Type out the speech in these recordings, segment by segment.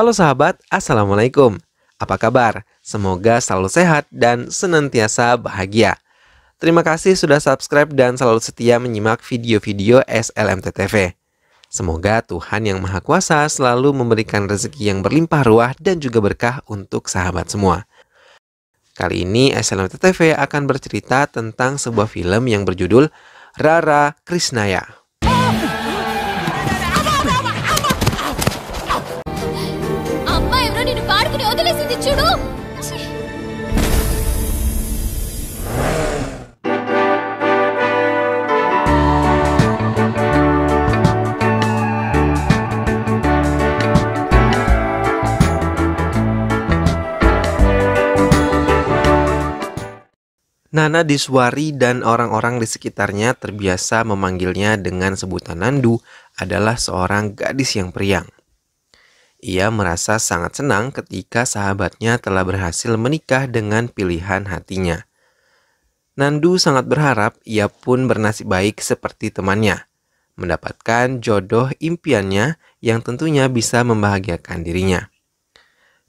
Halo sahabat, Assalamualaikum. Apa kabar? Semoga selalu sehat dan senantiasa bahagia. Terima kasih sudah subscribe dan selalu setia menyimak video-video SLMTTV. Semoga Tuhan Yang Maha Kuasa selalu memberikan rezeki yang berlimpah ruah dan juga berkah untuk sahabat semua. Kali ini SLMTTV akan bercerita tentang sebuah film yang berjudul Rara Krisnaya Nana Diswari dan orang-orang di sekitarnya terbiasa memanggilnya dengan sebutan Nandu adalah seorang gadis yang periang. Ia merasa sangat senang ketika sahabatnya telah berhasil menikah dengan pilihan hatinya. Nandu sangat berharap ia pun bernasib baik seperti temannya, mendapatkan jodoh impiannya yang tentunya bisa membahagiakan dirinya.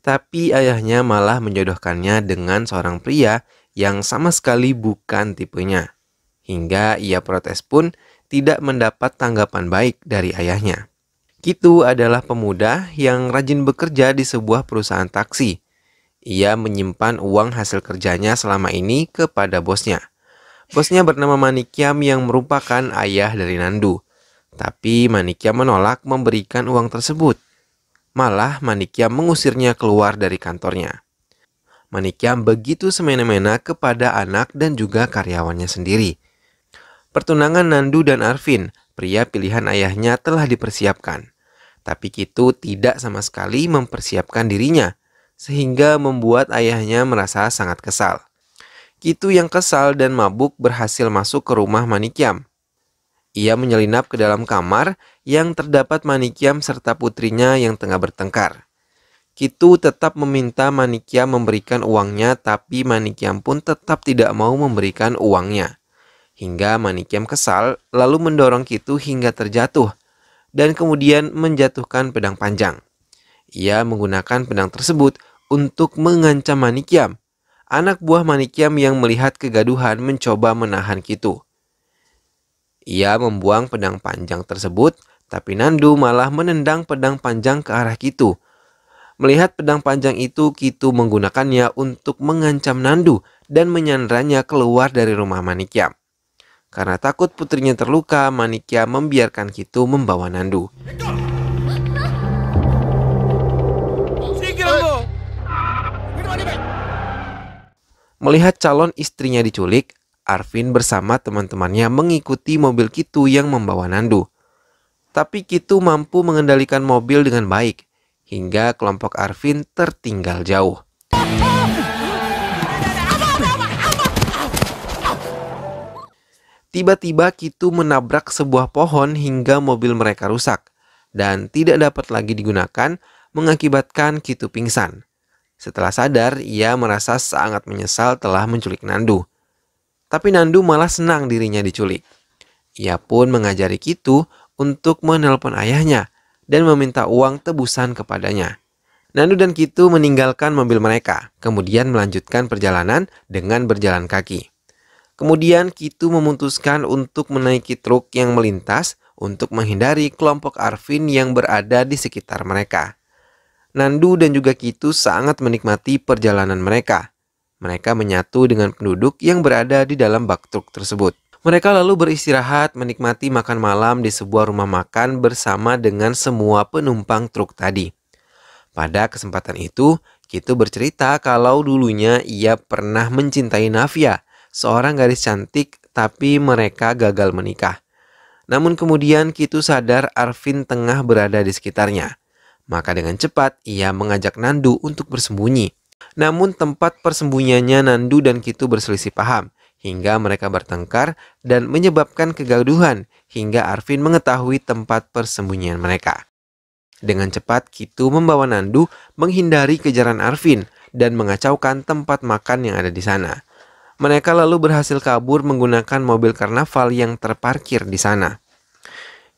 Tapi ayahnya malah menjodohkannya dengan seorang pria yang sama sekali bukan tipenya. Hingga ia protes pun tidak mendapat tanggapan baik dari ayahnya. Kitu adalah pemuda yang rajin bekerja di sebuah perusahaan taksi. Ia menyimpan uang hasil kerjanya selama ini kepada bosnya. Bosnya bernama Manikyam yang merupakan ayah dari Nandu. Tapi Manikyam menolak memberikan uang tersebut. Malah Manikyam mengusirnya keluar dari kantornya. Manikyam begitu semena-mena kepada anak dan juga karyawannya sendiri. Pertunangan Nandu dan Arvin, pria pilihan ayahnya telah dipersiapkan. Tapi Kitu tidak sama sekali mempersiapkan dirinya, sehingga membuat ayahnya merasa sangat kesal. Kitu yang kesal dan mabuk berhasil masuk ke rumah Manikyam. Ia menyelinap ke dalam kamar yang terdapat Manikyam serta putrinya yang tengah bertengkar. Kitu tetap meminta Manikya memberikan uangnya, tapi Manikyam pun tetap tidak mau memberikan uangnya. Hingga Manikyam kesal, lalu mendorong Kitu hingga terjatuh, dan kemudian menjatuhkan pedang panjang. Ia menggunakan pedang tersebut untuk mengancam Manikyam. Anak buah Manikyam yang melihat kegaduhan mencoba menahan Kitu. Ia membuang pedang panjang tersebut, tapi Nandu malah menendang pedang panjang ke arah Kitu Melihat pedang panjang itu, Kitu menggunakannya untuk mengancam Nandu dan menyandranya keluar dari rumah Manikya. Karena takut putrinya terluka, Manikya membiarkan Kitu membawa Nandu. Melihat calon istrinya diculik, Arvin bersama teman-temannya mengikuti mobil Kitu yang membawa Nandu. Tapi Kitu mampu mengendalikan mobil dengan baik hingga kelompok Arvin tertinggal jauh. Tiba-tiba Kitu menabrak sebuah pohon hingga mobil mereka rusak dan tidak dapat lagi digunakan mengakibatkan Kitu pingsan. Setelah sadar, ia merasa sangat menyesal telah menculik Nandu. Tapi Nandu malah senang dirinya diculik. Ia pun mengajari Kitu untuk menelpon ayahnya dan meminta uang tebusan kepadanya. Nandu dan Kitu meninggalkan mobil mereka, kemudian melanjutkan perjalanan dengan berjalan kaki. Kemudian Kitu memutuskan untuk menaiki truk yang melintas untuk menghindari kelompok Arvin yang berada di sekitar mereka. Nandu dan juga Kitu sangat menikmati perjalanan mereka. Mereka menyatu dengan penduduk yang berada di dalam bak truk tersebut. Mereka lalu beristirahat menikmati makan malam di sebuah rumah makan bersama dengan semua penumpang truk tadi. Pada kesempatan itu, Kitu bercerita kalau dulunya ia pernah mencintai Navia, seorang gadis cantik tapi mereka gagal menikah. Namun kemudian Kitu sadar Arvin tengah berada di sekitarnya. Maka dengan cepat ia mengajak Nandu untuk bersembunyi. Namun tempat persembunyiannya Nandu dan Kitu berselisih paham hingga mereka bertengkar dan menyebabkan kegaduhan hingga Arvin mengetahui tempat persembunyian mereka. Dengan cepat, Kitu membawa Nandu menghindari kejaran Arvin dan mengacaukan tempat makan yang ada di sana. Mereka lalu berhasil kabur menggunakan mobil karnaval yang terparkir di sana.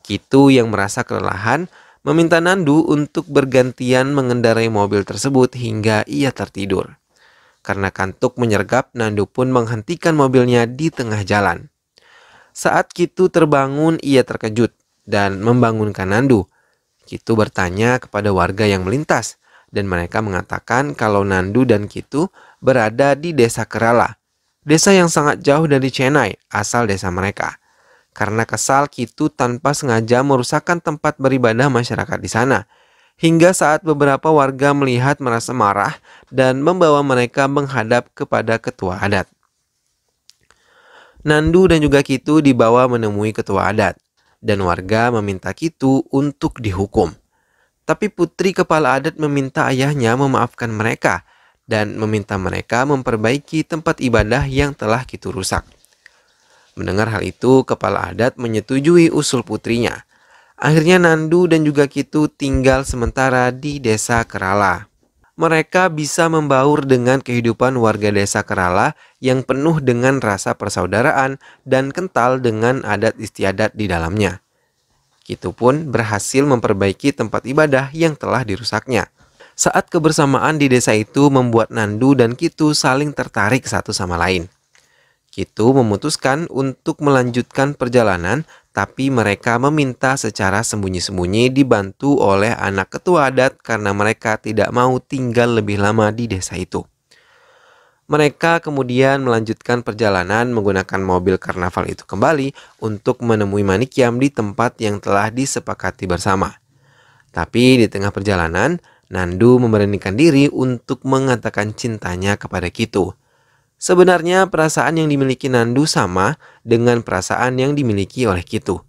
Kitu yang merasa kelelahan meminta Nandu untuk bergantian mengendarai mobil tersebut hingga ia tertidur. Karena kantuk menyergap, Nandu pun menghentikan mobilnya di tengah jalan. Saat Kitu terbangun, ia terkejut dan membangunkan Nandu. Kitu bertanya kepada warga yang melintas, dan mereka mengatakan kalau Nandu dan Kitu berada di desa Kerala, desa yang sangat jauh dari Chennai, asal desa mereka. Karena kesal, Kitu tanpa sengaja merusakkan tempat beribadah masyarakat di sana hingga saat beberapa warga melihat merasa marah dan membawa mereka menghadap kepada ketua adat. Nandu dan juga Kitu dibawa menemui ketua adat, dan warga meminta Kitu untuk dihukum. Tapi putri kepala adat meminta ayahnya memaafkan mereka dan meminta mereka memperbaiki tempat ibadah yang telah Kitu rusak. Mendengar hal itu, kepala adat menyetujui usul putrinya Akhirnya Nandu dan juga Kitu tinggal sementara di desa Kerala. Mereka bisa membaur dengan kehidupan warga desa Kerala yang penuh dengan rasa persaudaraan dan kental dengan adat istiadat di dalamnya. Kitu pun berhasil memperbaiki tempat ibadah yang telah dirusaknya. Saat kebersamaan di desa itu membuat Nandu dan Kitu saling tertarik satu sama lain. Kitu memutuskan untuk melanjutkan perjalanan, tapi mereka meminta secara sembunyi-sembunyi dibantu oleh anak ketua adat karena mereka tidak mau tinggal lebih lama di desa itu. Mereka kemudian melanjutkan perjalanan menggunakan mobil karnaval itu kembali untuk menemui Manikiam di tempat yang telah disepakati bersama. Tapi di tengah perjalanan, Nandu memberanikan diri untuk mengatakan cintanya kepada Kitu. Sebenarnya perasaan yang dimiliki Nandu sama dengan perasaan yang dimiliki oleh Kitu.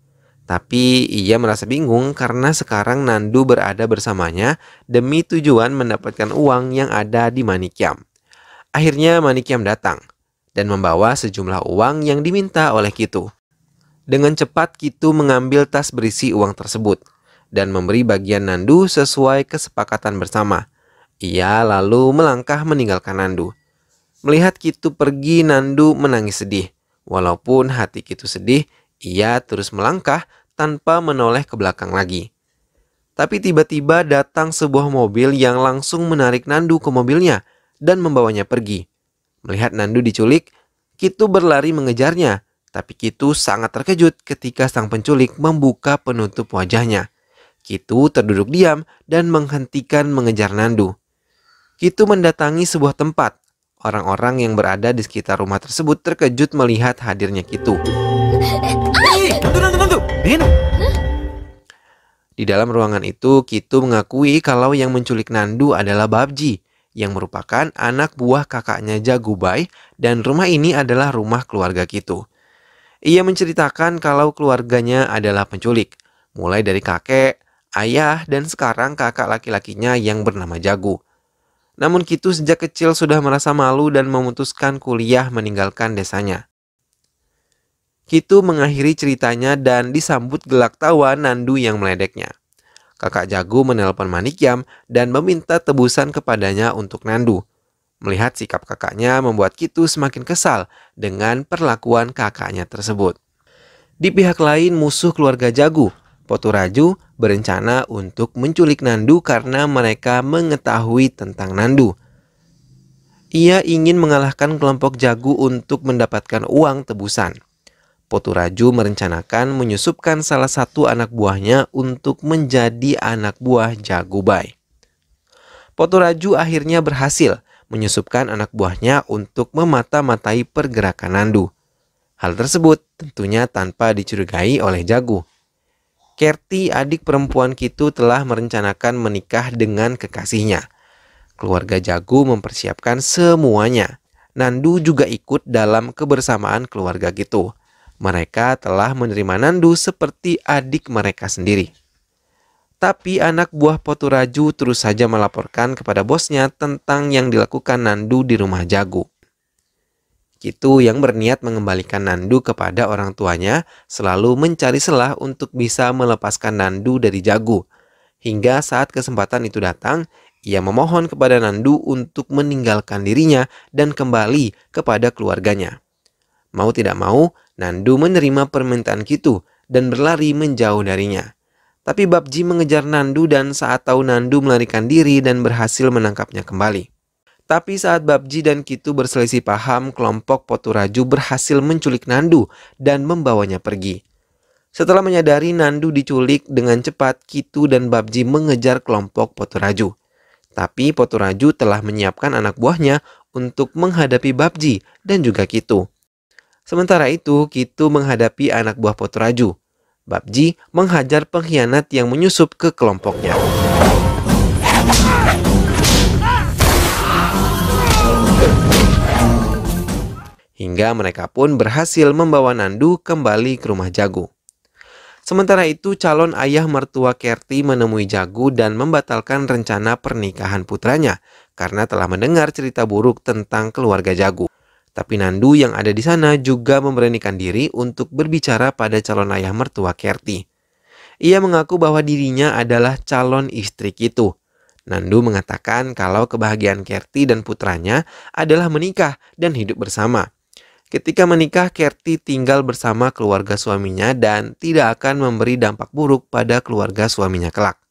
Tapi ia merasa bingung karena sekarang Nandu berada bersamanya demi tujuan mendapatkan uang yang ada di Manikyam. Akhirnya Manikyam datang dan membawa sejumlah uang yang diminta oleh Kitu. Dengan cepat Kitu mengambil tas berisi uang tersebut dan memberi bagian Nandu sesuai kesepakatan bersama. Ia lalu melangkah meninggalkan Nandu. Melihat Kitu pergi, Nandu menangis sedih. Walaupun hati Kitu sedih, ia terus melangkah tanpa menoleh ke belakang lagi. Tapi tiba-tiba datang sebuah mobil yang langsung menarik Nandu ke mobilnya dan membawanya pergi. Melihat Nandu diculik, Kitu berlari mengejarnya. Tapi Kitu sangat terkejut ketika sang penculik membuka penutup wajahnya. Kitu terduduk diam dan menghentikan mengejar Nandu. Kitu mendatangi sebuah tempat Orang-orang yang berada di sekitar rumah tersebut terkejut melihat hadirnya Kitu. Di dalam ruangan itu, Kitu mengakui kalau yang menculik Nandu adalah Babji, yang merupakan anak buah kakaknya Jagubai, dan rumah ini adalah rumah keluarga Kitu. Ia menceritakan kalau keluarganya adalah penculik, mulai dari kakek, ayah, dan sekarang kakak laki-lakinya yang bernama Jagu. Namun Kitu sejak kecil sudah merasa malu dan memutuskan kuliah meninggalkan desanya. Kitu mengakhiri ceritanya dan disambut gelak tawa Nandu yang meledeknya. Kakak Jago menelpon Manikyam dan meminta tebusan kepadanya untuk Nandu. Melihat sikap kakaknya membuat Kitu semakin kesal dengan perlakuan kakaknya tersebut. Di pihak lain musuh keluarga Jago, Poturaju berencana untuk menculik Nandu karena mereka mengetahui tentang Nandu. Ia ingin mengalahkan kelompok Jagu untuk mendapatkan uang tebusan. Poturaju merencanakan menyusupkan salah satu anak buahnya untuk menjadi anak buah Jagubai. Poturaju akhirnya berhasil menyusupkan anak buahnya untuk memata-matai pergerakan Nandu. Hal tersebut tentunya tanpa dicurigai oleh Jagu. Kerti, adik perempuan Kitu telah merencanakan menikah dengan kekasihnya. Keluarga Jago mempersiapkan semuanya. Nandu juga ikut dalam kebersamaan keluarga Kitu. Mereka telah menerima Nandu seperti adik mereka sendiri. Tapi anak buah Poturaju terus saja melaporkan kepada bosnya tentang yang dilakukan Nandu di rumah Jago. Kitu yang berniat mengembalikan Nandu kepada orang tuanya selalu mencari celah untuk bisa melepaskan Nandu dari Jago. Hingga saat kesempatan itu datang, ia memohon kepada Nandu untuk meninggalkan dirinya dan kembali kepada keluarganya. Mau tidak mau, Nandu menerima permintaan Kitu dan berlari menjauh darinya. Tapi Babji mengejar Nandu dan saat tahu Nandu melarikan diri dan berhasil menangkapnya kembali. Tapi saat Babji dan Kitu berselisih paham, kelompok Poturaju berhasil menculik Nandu dan membawanya pergi. Setelah menyadari Nandu diculik dengan cepat, Kitu dan Babji mengejar kelompok Poturaju. Tapi Poturaju telah menyiapkan anak buahnya untuk menghadapi Babji dan juga Kitu. Sementara itu, Kitu menghadapi anak buah Poturaju. Babji menghajar pengkhianat yang menyusup ke kelompoknya. Hingga mereka pun berhasil membawa Nandu kembali ke rumah Jago. Sementara itu, calon ayah mertua Kerti menemui Jago dan membatalkan rencana pernikahan putranya karena telah mendengar cerita buruk tentang keluarga Jago. Tapi Nandu yang ada di sana juga memberanikan diri untuk berbicara pada calon ayah mertua Kerti. Ia mengaku bahwa dirinya adalah calon istri itu. Nandu mengatakan kalau kebahagiaan Kerti dan putranya adalah menikah dan hidup bersama. Ketika menikah, Kerti tinggal bersama keluarga suaminya dan tidak akan memberi dampak buruk pada keluarga suaminya kelak.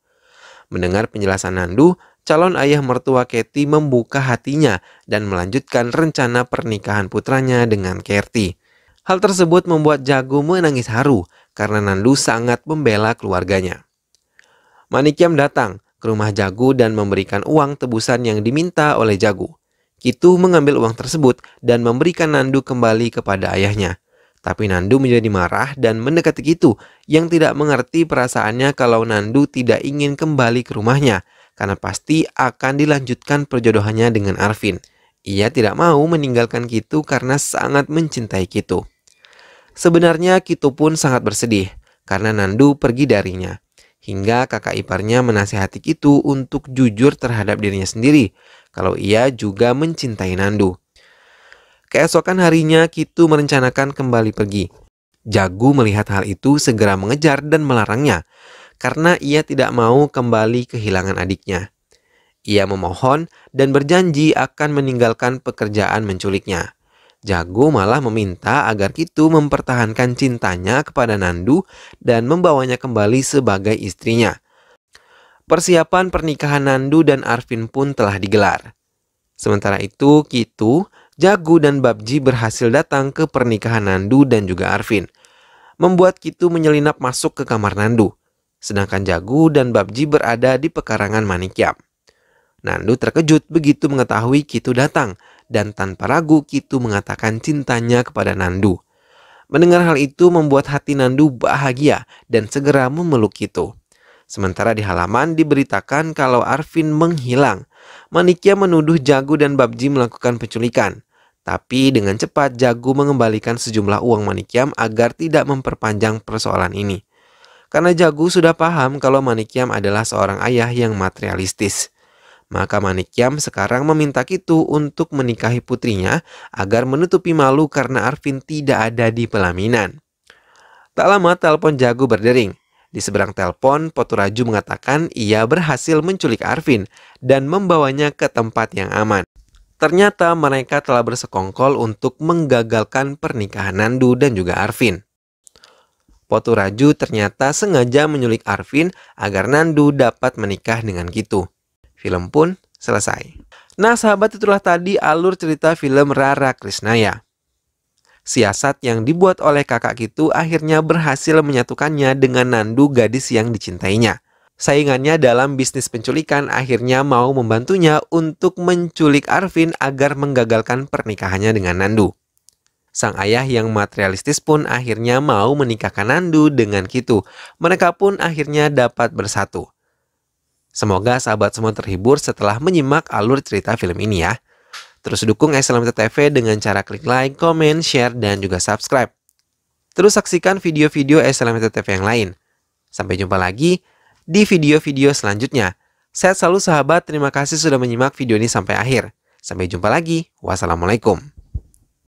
Mendengar penjelasan Nandu, calon ayah mertua Kerti membuka hatinya dan melanjutkan rencana pernikahan putranya dengan Kerti. Hal tersebut membuat Jago menangis haru karena Nandu sangat membela keluarganya. Manikiam datang ke rumah Jagu dan memberikan uang tebusan yang diminta oleh Jagu. Kitu mengambil uang tersebut dan memberikan Nandu kembali kepada ayahnya. Tapi Nandu menjadi marah dan mendekati Kitu yang tidak mengerti perasaannya kalau Nandu tidak ingin kembali ke rumahnya karena pasti akan dilanjutkan perjodohannya dengan Arvin. Ia tidak mau meninggalkan Kitu karena sangat mencintai Kitu. Sebenarnya Kitu pun sangat bersedih karena Nandu pergi darinya hingga kakak iparnya menasehati Kitu untuk jujur terhadap dirinya sendiri kalau ia juga mencintai Nandu. Keesokan harinya Kitu merencanakan kembali pergi. Jagu melihat hal itu segera mengejar dan melarangnya karena ia tidak mau kembali kehilangan adiknya. Ia memohon dan berjanji akan meninggalkan pekerjaan menculiknya. Jago malah meminta agar Kitu mempertahankan cintanya kepada Nandu dan membawanya kembali sebagai istrinya. Persiapan pernikahan Nandu dan Arvin pun telah digelar. Sementara itu, Kitu, Jago dan Babji berhasil datang ke pernikahan Nandu dan juga Arvin. Membuat Kitu menyelinap masuk ke kamar Nandu. Sedangkan Jago dan Babji berada di pekarangan Manikyam. Nandu terkejut begitu mengetahui Kitu datang dan tanpa ragu Kitu mengatakan cintanya kepada Nandu. Mendengar hal itu membuat hati Nandu bahagia dan segera memeluk Kitu. Sementara di halaman diberitakan kalau Arvin menghilang. Manikya menuduh Jago dan Babji melakukan penculikan. Tapi dengan cepat Jago mengembalikan sejumlah uang Manikiam agar tidak memperpanjang persoalan ini. Karena Jago sudah paham kalau Manikiam adalah seorang ayah yang materialistis. Maka Manikyam sekarang meminta Kitu untuk menikahi putrinya agar menutupi malu karena Arvin tidak ada di pelaminan. Tak lama telepon Jago berdering. Di seberang telepon, Poturaju mengatakan ia berhasil menculik Arvin dan membawanya ke tempat yang aman. Ternyata mereka telah bersekongkol untuk menggagalkan pernikahan Nandu dan juga Arvin. Poturaju ternyata sengaja menyulik Arvin agar Nandu dapat menikah dengan Gitu film pun selesai. Nah sahabat itulah tadi alur cerita film Rara Krisnaya. Siasat yang dibuat oleh kakak itu akhirnya berhasil menyatukannya dengan Nandu gadis yang dicintainya. Saingannya dalam bisnis penculikan akhirnya mau membantunya untuk menculik Arvin agar menggagalkan pernikahannya dengan Nandu. Sang ayah yang materialistis pun akhirnya mau menikahkan Nandu dengan Kitu. Mereka pun akhirnya dapat bersatu. Semoga sahabat semua terhibur setelah menyimak alur cerita film ini ya. Terus dukung SLMT TV dengan cara klik like, comment, share, dan juga subscribe. Terus saksikan video-video SLMT TV yang lain. Sampai jumpa lagi di video-video selanjutnya. Saya selalu sahabat, terima kasih sudah menyimak video ini sampai akhir. Sampai jumpa lagi. Wassalamualaikum.